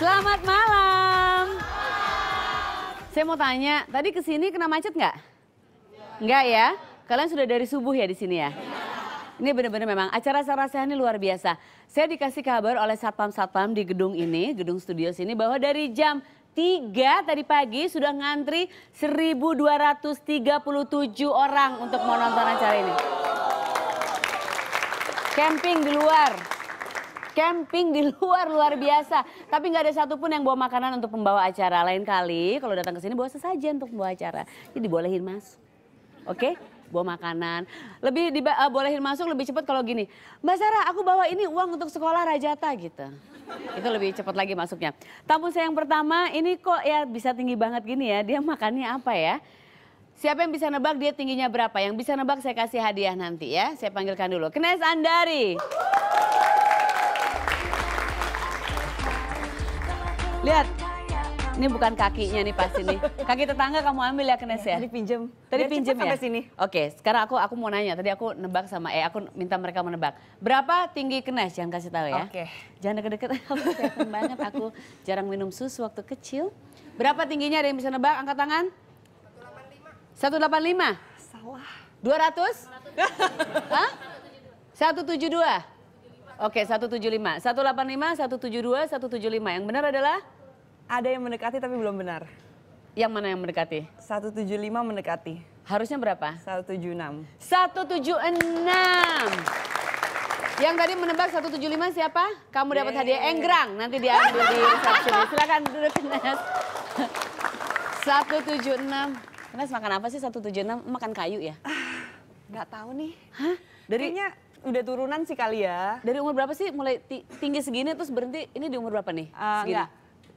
Selamat malam. Saya mau tanya, tadi ke sini kena macet nggak? Nggak ya? Kalian sudah dari subuh ya di sini ya? Ini benar-benar memang acara sarasehan ini luar biasa. Saya dikasih kabar oleh satpam-satpam di gedung ini, gedung studio sini bahwa dari jam 3 tadi pagi sudah ngantri 1237 orang untuk menonton acara ini. Camping di luar, camping di luar luar biasa. Tapi nggak ada satupun yang bawa makanan untuk pembawa acara. Lain kali kalau datang ke sini bawa sesajen untuk pembawa acara. Jadi dibolehin masuk. Oke? Okay? bawa makanan. Lebih di, uh, eh, bolehin masuk lebih cepat kalau gini. Mbak Sarah, aku bawa ini uang untuk sekolah Rajata gitu. Itu lebih cepat lagi masuknya. Tamu saya yang pertama, ini kok ya bisa tinggi banget gini ya. Dia makannya apa ya? Siapa yang bisa nebak dia tingginya berapa? Yang bisa nebak saya kasih hadiah nanti ya. Saya panggilkan dulu. Kenes Andari. Lihat. Ini bukan kakinya nih pasti nih. Kaki tetangga kamu ambil ya Kenes ya. Tadi pinjem. Tadi Biar pinjem ya. sini. Oke, sekarang aku aku mau nanya. Tadi aku nebak sama eh aku minta mereka menebak. Berapa tinggi Kenes? Jangan kasih tahu ya. Oke. Jangan deket-deket. Aku banget aku jarang minum susu waktu kecil. Berapa tingginya ada yang bisa nebak? Angkat tangan. 185. 185. Salah. 200? 200. Hah? 172. Oke, 175. 185, 172, 175. Yang benar adalah? Ada yang mendekati tapi belum benar. Yang mana yang mendekati? 175 mendekati. Harusnya berapa? 176. 176. Yang tadi menebak 175 siapa? Kamu dapat Yeay. hadiah enggrang. Nanti diambil di resepsi. Silakan duduk Nes. 176. Nes makan apa sih 176? Makan kayu ya? Ah, tahu nih. Hah? Dari udah turunan sih kali ya. Dari umur berapa sih mulai tinggi segini terus berhenti? Ini di umur berapa nih? Uh, enggak.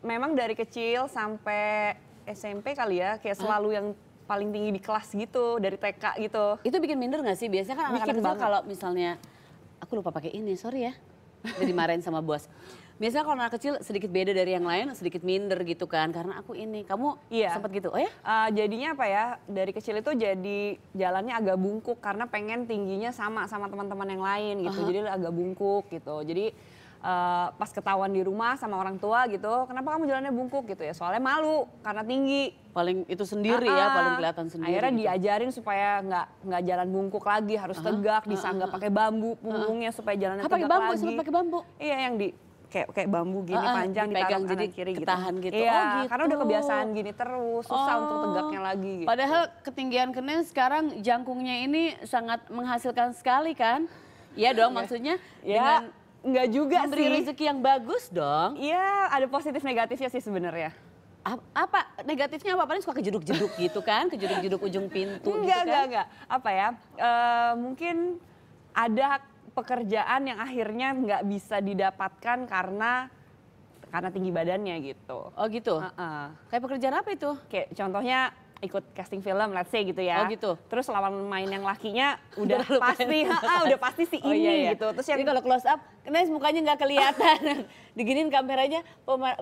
Memang dari kecil sampai SMP kali ya, kayak selalu yang paling tinggi di kelas gitu, dari TK gitu. Itu bikin minder nggak sih? Biasanya kan anak-anak kalau misalnya aku lupa pakai ini, sorry ya. Jadi dimarahin sama bos biasanya kalau anak kecil sedikit beda dari yang lain, sedikit minder gitu kan, karena aku ini. Kamu iya. sempat gitu, oh ya? Uh, jadinya apa ya, dari kecil itu jadi jalannya agak bungkuk karena pengen tingginya sama sama teman-teman yang lain gitu, uh -huh. jadi agak bungkuk gitu. Jadi uh, pas ketahuan di rumah sama orang tua gitu, kenapa kamu jalannya bungkuk gitu ya? Soalnya malu karena tinggi. Paling itu sendiri uh -huh. ya, paling kelihatan sendiri. Akhirnya gitu. diajarin supaya nggak nggak jalan bungkuk lagi, harus uh -huh. tegak, disanggah uh -huh. pakai bambu punggungnya uh -huh. supaya jalannya ah, tegak pakai bambu, lagi. pakai bambu. Iya yang di kayak kayak bambu gini uh, panjang dipegang ditaruh jadi kiri gitu. ketahan gitu. gitu. Iya, oh, gitu. karena udah kebiasaan gini terus, susah untuk oh. tegaknya lagi. Gitu. Padahal ketinggian kenen sekarang jangkungnya ini sangat menghasilkan sekali kan? Iya dong, iya. maksudnya ya. dengan nggak juga memberi sih. rezeki yang bagus dong. Iya, ada positif negatifnya sih sebenarnya apa negatifnya apa paling suka kejeduk-jeduk gitu kan kejeduk-jeduk ujung pintu enggak gitu kan? enggak enggak apa ya uh, mungkin ada pekerjaan yang akhirnya nggak bisa didapatkan karena karena tinggi badannya gitu. Oh gitu. Uh -uh. Kayak pekerjaan apa itu? Kayak contohnya ikut casting film let's say gitu ya. Oh gitu. Terus lawan main yang lakinya udah pasti ah, udah pasti si oh, iya, ini iya, iya. gitu. Terus yang itu kalau close up Nes mukanya nggak kelihatan. Diginin kameranya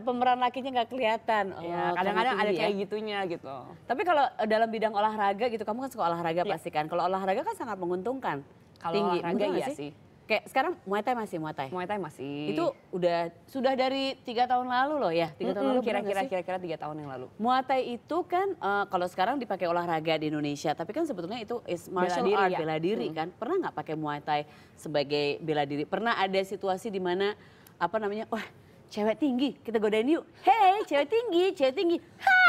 pemeran lakinya nggak kelihatan. Iya, oh, kadang-kadang gitu ada ya. kayak gitunya gitu. Tapi kalau eh, dalam bidang olahraga gitu kamu kan suka olahraga ya. pasti kan. Kalau olahraga kan sangat menguntungkan. Kalau olahraga iya sih. sih. Kayak sekarang Muay Thai masih Muay Thai. Muay Thai masih. Itu udah sudah dari tiga tahun lalu loh ya, tiga mm -hmm, tahun lalu kira-kira kira-kira tiga tahun yang lalu. Muay Thai itu kan uh, kalau sekarang dipakai olahraga di Indonesia, tapi kan sebetulnya itu is martial bela diri, art ya. bela diri hmm. kan. Pernah nggak pakai Muay Thai sebagai bela diri? Pernah ada situasi di mana apa namanya, wah cewek tinggi, kita godain yuk. hey cewek tinggi, cewek tinggi. Ha!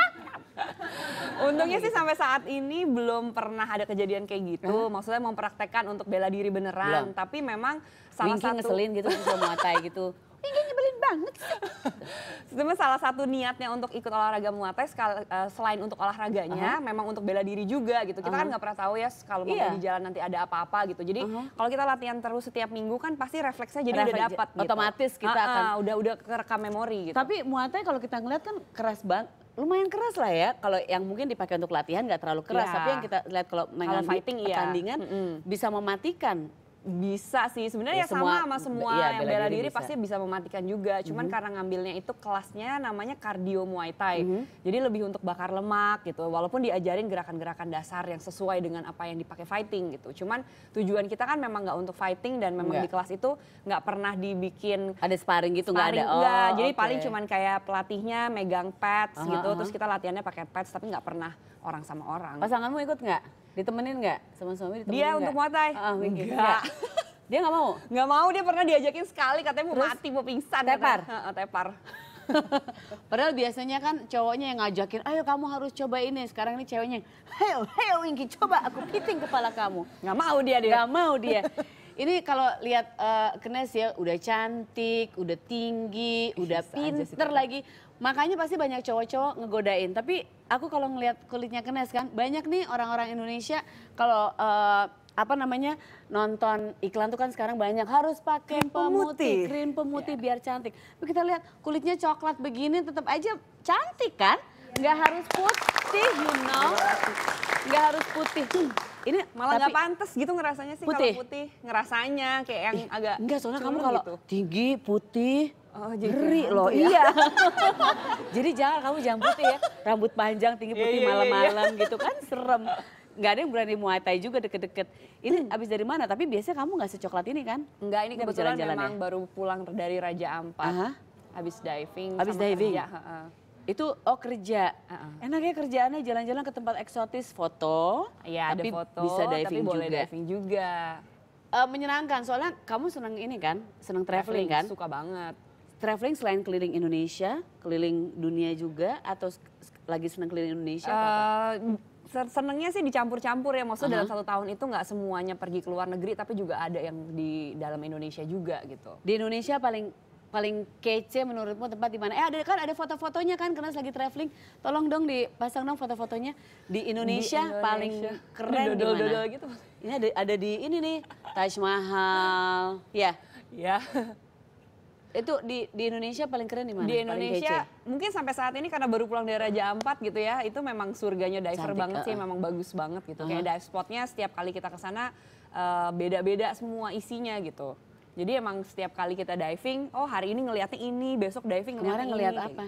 Untungnya sih sampai saat ini belum pernah ada kejadian kayak gitu. Hmm? Maksudnya mempraktekkan untuk bela diri beneran. Belum. Tapi memang salah Winky satu... ngeselin gitu, bisa kan, muatai gitu. Ini nyebelin banget sih. Sebenarnya salah satu niatnya untuk ikut olahraga sekal, uh, selain untuk olahraganya, uh -huh. memang untuk bela diri juga gitu. Kita uh -huh. kan nggak pernah tahu ya kalau mau iya. di jalan nanti ada apa-apa gitu. Jadi uh -huh. kalau kita latihan terus setiap minggu kan pasti refleksnya jadi Refleks, udah dapat. Gitu. Otomatis kita uh -uh, akan udah udah kerekam memori gitu. Tapi muatai kalau kita ngeliat kan keras banget lumayan keras lah ya. Kalau yang mungkin dipakai untuk latihan nggak terlalu keras, ya. tapi yang kita lihat kalau main pertandingan iya. iya bisa mematikan bisa sih sebenarnya ya, ya, semua, sama sama semua ya, yang bela, diri, diri pasti bisa mematikan juga cuman mm -hmm. karena ngambilnya itu kelasnya namanya kardio muay thai mm -hmm. jadi lebih untuk bakar lemak gitu walaupun diajarin gerakan-gerakan dasar yang sesuai dengan apa yang dipakai fighting gitu cuman tujuan kita kan memang nggak untuk fighting dan memang Enggak. di kelas itu nggak pernah dibikin ada sparring gitu nggak ada oh, jadi okay. paling cuman kayak pelatihnya megang pads uh -huh, gitu uh -huh. terus kita latihannya pakai pads tapi nggak pernah orang sama orang pasanganmu ikut nggak Ditemenin nggak sama suami? Ditemenin dia gak? untuk muatai? Uh, enggak. enggak. Dia nggak mau? Nggak mau, dia pernah diajakin sekali katanya mau Terus, mati, mau pingsan. Tepar? Uh, tepar. Padahal biasanya kan cowoknya yang ngajakin, ayo kamu harus coba ini. Sekarang ini ceweknya, heo, heo Inki, coba aku piting kepala kamu. Nggak mau dia dia. Nggak mau dia. Ini kalau lihat uh, eh, Kenes ya, udah cantik, udah tinggi, udah pinter lagi. Makanya pasti banyak cowok-cowok ngegodain. Tapi aku kalau ngelihat kulitnya kenes kan banyak nih orang-orang Indonesia kalau uh, apa namanya nonton iklan tuh kan sekarang banyak harus pakai krim pemutih, pemutih krim pemutih yeah. biar cantik. Tapi kita lihat kulitnya coklat begini tetap aja cantik kan? Nggak harus putih, you know. Nggak harus putih. Ini malah nggak pantas gitu ngerasanya sih putih. kalau putih. Ngerasanya kayak yang agak Enggak, soalnya kamu kalau gitu. tinggi, putih, Oh, jadi Ngeri loh, ya? iya. jadi jangan kamu jangan putih ya, rambut panjang, tinggi putih iya, iya, iya, malam-malam gitu kan serem. Gak ada yang berani muay thai juga deket-deket. Ini hmm. abis dari mana? Tapi biasanya kamu nggak secoklat ini kan? Enggak, ini kebetulan jalan -jalan memang ya? baru pulang dari Raja Ampat. Uh -huh. Abis diving. Abis sama diving? Kerja. Uh -huh. Itu oh kerja. Uh -huh. Enaknya kerjaannya jalan-jalan ke tempat eksotis foto. Iya ada foto. Bisa diving tapi juga. boleh diving juga. Uh, menyenangkan soalnya kamu senang ini kan, senang traveling, traveling kan? Suka banget traveling selain keliling Indonesia, keliling dunia juga atau lagi senang keliling Indonesia? Uh, atau apa? Eh, senengnya sih dicampur-campur ya maksudnya uh -huh. dalam satu tahun itu nggak semuanya pergi ke luar negeri tapi juga ada yang di dalam Indonesia juga gitu di Indonesia paling paling kece menurutmu tempat di mana? Eh ada kan ada foto-fotonya kan karena lagi traveling. Tolong dong dipasang dong foto-fotonya di Indonesia, di Indonesia paling keren di mana? gitu. Ini ada ada di ini nih Taj Mahal. Ya. Ya itu di di Indonesia paling keren di mana? Di Indonesia mungkin sampai saat ini karena baru pulang dari Raja Ampat gitu ya, itu memang surganya diver Cantik, banget uh. sih, memang bagus banget gitu. Uh -huh. Kayak dive spotnya setiap kali kita ke sana beda eh, beda-beda semua isinya gitu. Jadi emang setiap kali kita diving, oh hari ini ngeliatnya ini, besok diving ngeliatnya Kemarin ngeliat ini. apa?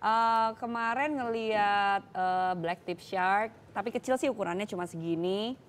Uh, kemarin ngeliat uh, black tip shark, tapi kecil sih ukurannya cuma segini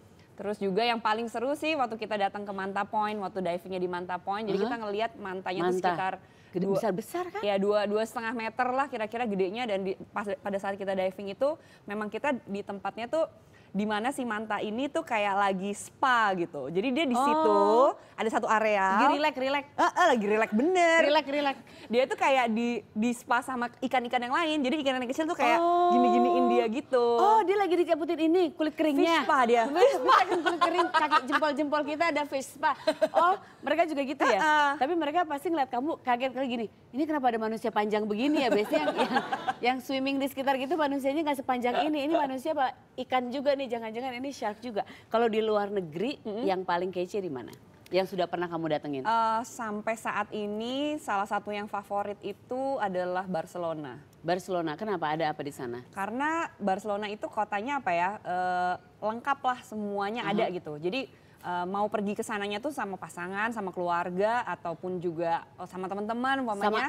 Terus juga yang paling seru sih waktu kita datang ke Manta Point, waktu divingnya di Manta Point, jadi kita ngelihat mantanya Manta. tuh sekitar Gede dua, besar besar kan? Ya dua dua setengah meter lah kira-kira gedenya dan di, pas, pada saat kita diving itu memang kita di tempatnya tuh di mana si manta ini tuh kayak lagi spa gitu. Jadi dia di situ. Oh, ada satu area. Lagi rilek, rilek. Uh, uh, lagi rilek bener. Rilek, rilek. Dia tuh kayak di di spa sama ikan-ikan yang lain. Jadi ikan ikan kecil tuh kayak oh. gini India India gitu. Oh, dia lagi dicabutin ini kulit keringnya. Fish spa dia. Fish spa. Kan kulit kering, kaki jempol-jempol kita ada fish spa. Oh, mereka juga gitu ya. Uh, uh. Tapi mereka pasti ngeliat kamu kaget kali gini. Ini kenapa ada manusia panjang begini ya? Biasanya yang, yang, yang swimming di sekitar gitu manusianya nggak sepanjang ini. Ini manusia apa? Ikan juga nih, jangan-jangan ini shark juga. Kalau di luar negeri mm -hmm. yang paling kece di mana? yang sudah pernah kamu datengin? Uh, sampai saat ini salah satu yang favorit itu adalah Barcelona. Barcelona, kenapa ada apa di sana? Karena Barcelona itu kotanya apa ya, uh, eh, lengkap lah semuanya uh -huh. ada gitu. Jadi uh, mau pergi ke sananya tuh sama pasangan, sama keluarga ataupun juga oh, sama teman-teman Sama,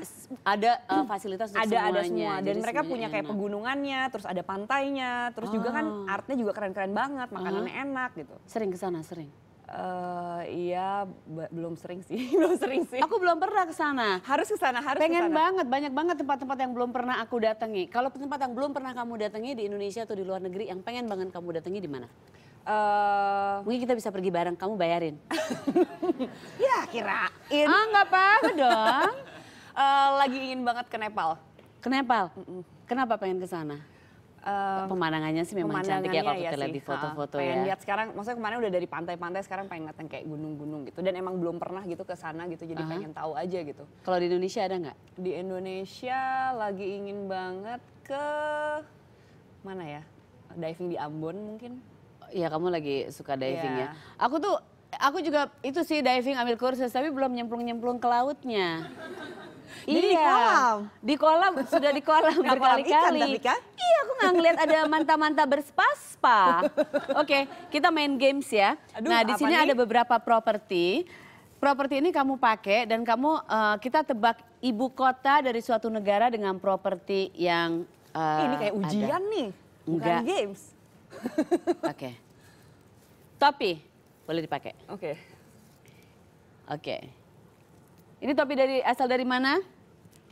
ada uh, fasilitas untuk ada, semuanya. Ada semua dan mereka punya kayak enak. pegunungannya, terus ada pantainya, terus oh. juga kan ah. artnya juga keren-keren banget, makanannya uh -huh. enak gitu. Sering ke sana, sering. Uh, iya, belum sering sih, belum sering sih. Aku belum pernah ke sana. Harus ke sana, harus Pengen kesana. banget, banyak banget tempat-tempat yang belum pernah aku datangi. Kalau tempat yang belum pernah kamu datangi di Indonesia atau di luar negeri, yang pengen banget kamu datangi di mana? Uh... Mungkin kita bisa pergi bareng, kamu bayarin. ya, kirain. Ah, nggak apa-apa dong. uh, lagi ingin banget ke Nepal. Ke Nepal? Mm -mm. Kenapa pengen ke sana? Uh, pemandangannya sih memang cantik ya kalau ya kita ya lihat sih. di foto-foto ah, ya. Pengen lihat sekarang, maksudnya kemarin udah dari pantai-pantai sekarang pengen ngeliat kayak gunung-gunung gitu. Dan emang belum pernah gitu ke sana gitu, jadi uh -huh. pengen tahu aja gitu. Kalau di Indonesia ada nggak? Di Indonesia lagi ingin banget ke mana ya? Diving di Ambon mungkin? Ya kamu lagi suka diving yeah. ya. Iya. Aku tuh, aku juga itu sih diving ambil kursus tapi belum nyemplung-nyemplung ke lautnya. Jadi iya. di kolam. Di kolam sudah di kolam berkali-kali. Kan? Iya, aku nggak ngeliat ada manta-manta berspaspa. Oke, kita main games ya. Aduh, nah, di sini ada beberapa properti. Properti ini kamu pakai dan kamu uh, kita tebak ibu kota dari suatu negara dengan properti yang uh, ini kayak ujian ada. nih, bukan Enggak. games. Oke. okay. Topi boleh dipakai. Oke. Okay. Oke. Okay. Ini topi dari asal dari mana?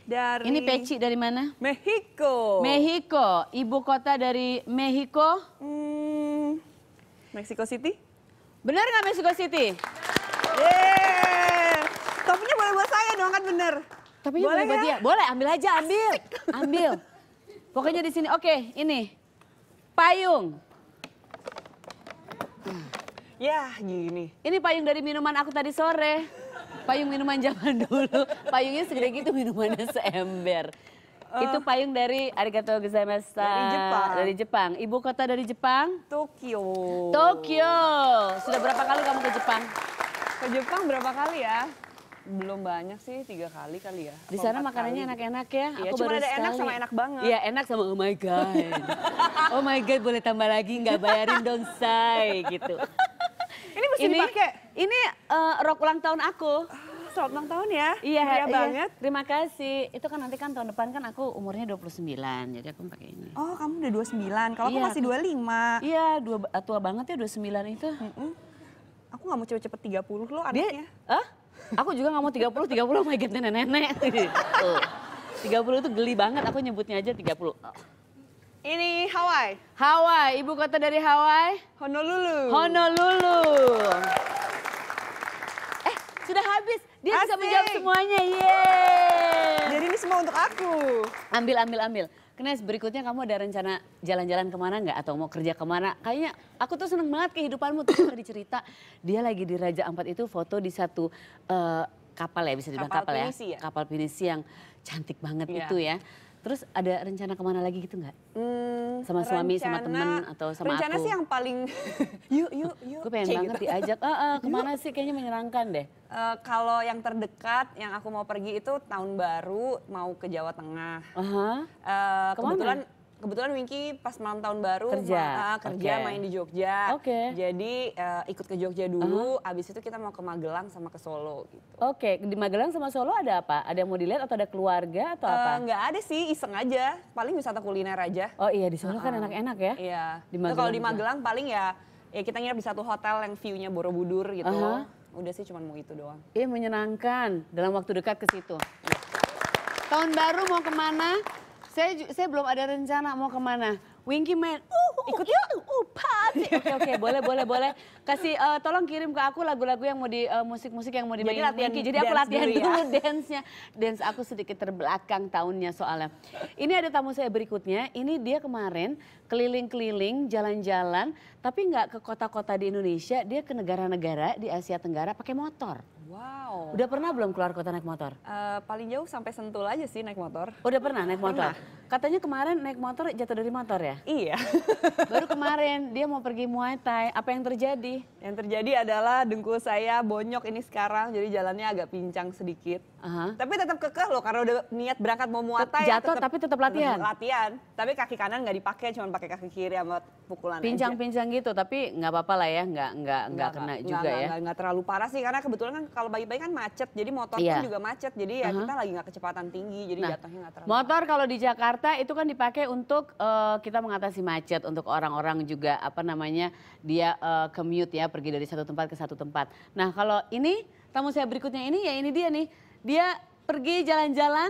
Dari Ini peci dari mana? Mexico. Mexico, ibu kota dari Mexico? Hmm, Mexico City. Benar nggak Mexico City? Yeah. Topinya boleh buat saya dong kan benar. Topinya boleh, boleh buat dia. Boleh, ambil aja, ambil. Asik. Ambil. Pokoknya di sini. Oke, ini. Payung. Hmm. Ya gini. Ini payung dari minuman aku tadi sore. Payung minuman zaman dulu. Payungnya segede gitu minumannya seember. Uh, itu payung dari Arigato gozaimashita. Dari Jepang. Dari Jepang. Ibu kota dari Jepang? Tokyo. Tokyo. Sudah berapa kali kamu ke Jepang? Ke Jepang berapa kali ya? belum banyak sih tiga kali kali ya di sana makanannya enak-enak ya iya, cuma ada sekali. enak sama enak banget iya enak sama oh my god oh my god boleh tambah lagi nggak bayarin dong say gitu masih ini, dipakai? Ini uh, rok ulang tahun aku. Selamat ulang tahun ya. Iya, iya. banget. Terima kasih. Itu kan nanti kan tahun depan kan aku umurnya 29, jadi aku pakai ini. Oh, kamu udah 29. Kalau iya, aku masih 25. Aku, Iya, dua, iya, tua banget ya 29 itu. Mm -mm. Aku gak mau cepet-cepet 30 loh anaknya. Dia, huh? Aku juga gak mau 30, 30 oh my god nenek-nenek. 30 itu geli banget, aku nyebutnya aja 30. Ini Hawaii. Hawaii, ibu kota dari Hawaii? Honolulu. Honolulu. Eh, sudah habis. Dia Asik. bisa menjawab semuanya. Yeay. Jadi ini semua untuk aku. Ambil, ambil, ambil. Kenes, berikutnya kamu ada rencana jalan-jalan kemana nggak? Atau mau kerja kemana? Kayaknya aku tuh seneng banget kehidupanmu. Terus tadi cerita, dia lagi di Raja Ampat itu foto di satu uh, kapal ya, bisa dibilang kapal, kapal ya. ya. Kapal pinisi yang cantik banget yeah. itu ya. Terus ada rencana kemana lagi gitu nggak? Hmm, sama suami, sama temen, atau sama rencana aku? Rencana sih yang paling, yuk, yuk, yuk. Gue pengen banget gitu. diajak, ah, ah, kemana sih kayaknya menyerangkan deh. Uh, kalau yang terdekat yang aku mau pergi itu tahun baru mau ke Jawa Tengah. Uh -huh. uh, kemana? kebetulan kebetulan Winky pas malam tahun baru kerja, ma- kerja ah, okay. main di Jogja. Oke. Okay. Jadi uh, ikut ke Jogja dulu, uh-huh. abis itu kita mau ke Magelang sama ke Solo gitu. Oke, okay. di Magelang sama Solo ada apa? Ada yang mau dilihat atau ada keluarga atau uh, apa? Enggak ada sih, iseng aja. Paling wisata kuliner aja. Oh iya, di Solo uh-huh. kan enak-enak ya. Iya. Di Magelang. Kalau di Magelang paling ya ya kita nginep di satu hotel yang view-nya Borobudur gitu. Uh-huh. Udah sih cuma mau itu doang. Iya, menyenangkan. Dalam waktu dekat ke situ. Tahun baru mau kemana? Saya saya belum ada rencana mau kemana. Winky main, uh, uh ikut yuk, uh, party. Oke okay, oke, okay, boleh boleh boleh. Kasih uh, tolong kirim ke aku lagu-lagu yang mau di musik eh, musik-musik yang mau dimainin Jadi latihan Winky. Jadi aku latihan dulu, ya. dulu dance-nya. Dance aku sedikit terbelakang tahunnya soalnya. Ini ada tamu saya berikutnya. Ini dia kemarin keliling-keliling, jalan-jalan, tapi nggak ke kota-kota di Indonesia. Dia ke negara-negara di Asia Tenggara pakai motor. Wow. Udah pernah belum keluar kota naik motor? Uh, paling jauh sampai Sentul aja sih naik motor. Udah pernah naik motor? Pernah. Katanya kemarin naik motor jatuh dari motor ya? Iya. Baru kemarin dia mau pergi Muay Thai. Apa yang terjadi? Yang terjadi adalah dengkul saya bonyok ini sekarang jadi jalannya agak pincang sedikit. Uh -huh. Tapi tetap kekeh loh karena udah niat berangkat mau Muay Thai. Jatuh tetap, tapi tetap latihan? Latihan. Tapi kaki kanan nggak dipakai cuma pakai kaki kiri sama pukulan Pincang-pincang gitu tapi nggak apa-apa lah ya nggak, nggak, nggak, kena gak, juga gak, ya. Nggak terlalu parah sih karena kebetulan kan kalau bayi-bayi kan macet, jadi motor iya. pun juga macet. Jadi ya uh -huh. kita lagi nggak kecepatan tinggi, jadi nah, jatuhnya nggak terlalu. Motor kalau di Jakarta itu kan dipakai untuk uh, kita mengatasi macet, untuk orang-orang juga apa namanya dia uh, commute ya, pergi dari satu tempat ke satu tempat. Nah kalau ini tamu saya berikutnya ini ya ini dia nih, dia pergi jalan-jalan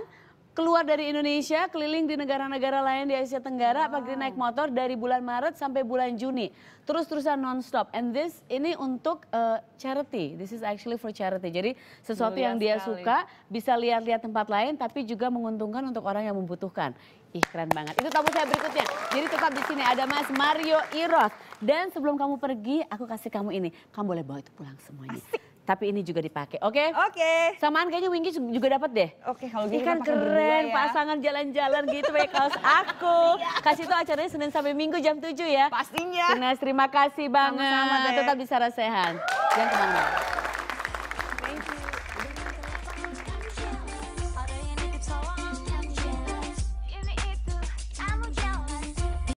keluar dari Indonesia, keliling di negara-negara lain di Asia Tenggara, wow. pagi naik motor dari bulan Maret sampai bulan Juni, terus-terusan non-stop. And this ini untuk uh, charity, this is actually for charity. Jadi sesuatu Mulia yang dia sekali. suka bisa lihat-lihat tempat lain, tapi juga menguntungkan untuk orang yang membutuhkan. Ih keren banget. Itu tamu saya berikutnya. Jadi tetap di sini ada Mas Mario Iros. Dan sebelum kamu pergi, aku kasih kamu ini. Kamu boleh bawa itu pulang semuanya. Asik tapi ini juga dipakai. Oke? Okay? Oke. Okay. Samaan kayaknya Winky juga dapat deh. Oke, okay, kalau gitu Ikan keren ya. pasangan jalan-jalan gitu ya, kaos aku. Iya. Kasih tuh acaranya Senin sampai Minggu jam 7 ya. Pastinya. Terima terima kasih banget. Sama -sama, Tetap di Sarasehan. Jangan kemana-mana.